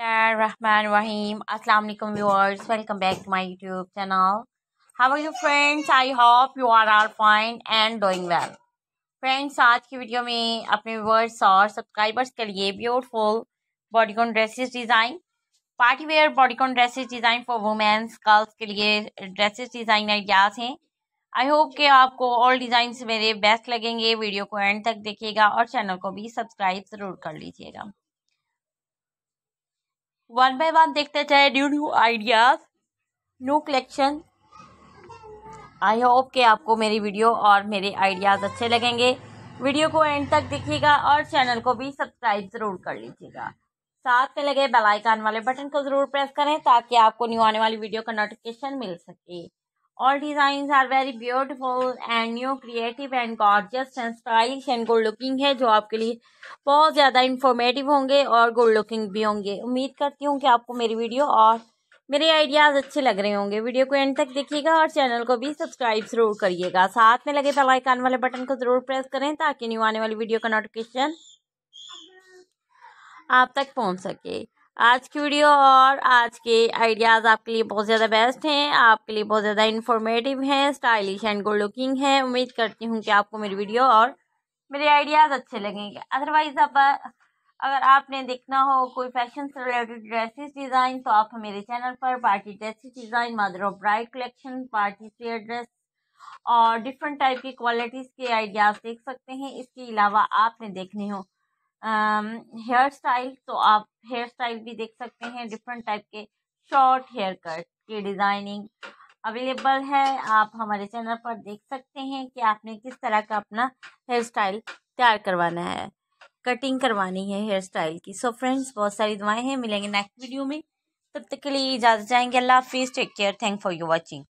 रहीम अस्सलाम वालेकुम viewers welcome back to my YouTube channel how are you friends I hope you are are fine and doing well friends आज की video में अपने viewers और subscribers के लिए beautiful bodycon dresses design party wear bodycon dresses design for womens girls के लिए dresses design ideas हैं आई होप के आपको ऑल डिज़ाइन मेरे बेस्ट लगेंगे वीडियो को एंड तक देखिएगा और चैनल को भी सब्सक्राइब ज़रूर कर लीजिएगा वन बाय वन देखते जाए new new ideas new collection I hope कि आपको मेरी वीडियो और मेरे आइडियाज़ अच्छे लगेंगे वीडियो को एंड तक देखिएगा और चैनल को भी सब्सक्राइब ज़रूर कर लीजिएगा साथ में लगे बेल आइकन वाले बटन को ज़रूर प्रेस करें ताकि आपको न्यू आने वाली वीडियो का नोटिफिकेशन मिल सके All designs are very beautiful and new, creative and gorgeous and stylish and good looking है जो आपके लिए बहुत ज़्यादा informative होंगे और good looking भी होंगे उम्मीद करती हूँ कि आपको मेरी वीडियो और मेरे आइडियाज़ अच्छे लग रहे होंगे वीडियो को एंड तक देखिएगा और चैनल को भी सब्सक्राइब ज़रूर करिएगा साथ में लगे बेल आइकान वाले बटन को ज़रूर प्रेस करें ताकि न्यू आने वाली वीडियो का नोटिफिकेशन आप तक पहुँच सके आज की वीडियो और आज के आइडियाज़ आपके लिए बहुत ज़्यादा बेस्ट हैं आपके लिए बहुत ज़्यादा इन्फॉर्मेटिव हैं स्टाइलिश एंड गुड लुकिंग है उम्मीद करती हूँ कि आपको मेरी वीडियो और मेरे आइडियाज़ अच्छे लगेंगे अदरवाइज़ अब अगर आपने देखना हो कोई फैशन से रिलेटेड ड्रेसेस डिज़ाइन तो आप मेरे चैनल पर party dresses design mother of bride collection party fair dress और डिफरेंट टाइप की क्वालिटीज़ के आइडियाज़ देख सकते हैं इसके अलावा आपने देखने हो हेयर um, स्टाइल तो आप हेयर स्टाइल भी देख सकते हैं डिफरेंट टाइप के शॉर्ट हेयर कट की डिज़ाइनिंग अवेलेबल है आप हमारे चैनल पर देख सकते हैं कि आपने किस तरह का अपना हेयर स्टाइल तैयार करवाना है कटिंग करवानी है हेयर स्टाइल की सो फ्रेंड्स बहुत सारी दुआएं हैं मिलेंगे नेक्स्ट वीडियो में तब तक के लिए इजाज़त चाहेंगे अल्लाह हाफिज़ take care thank for you watching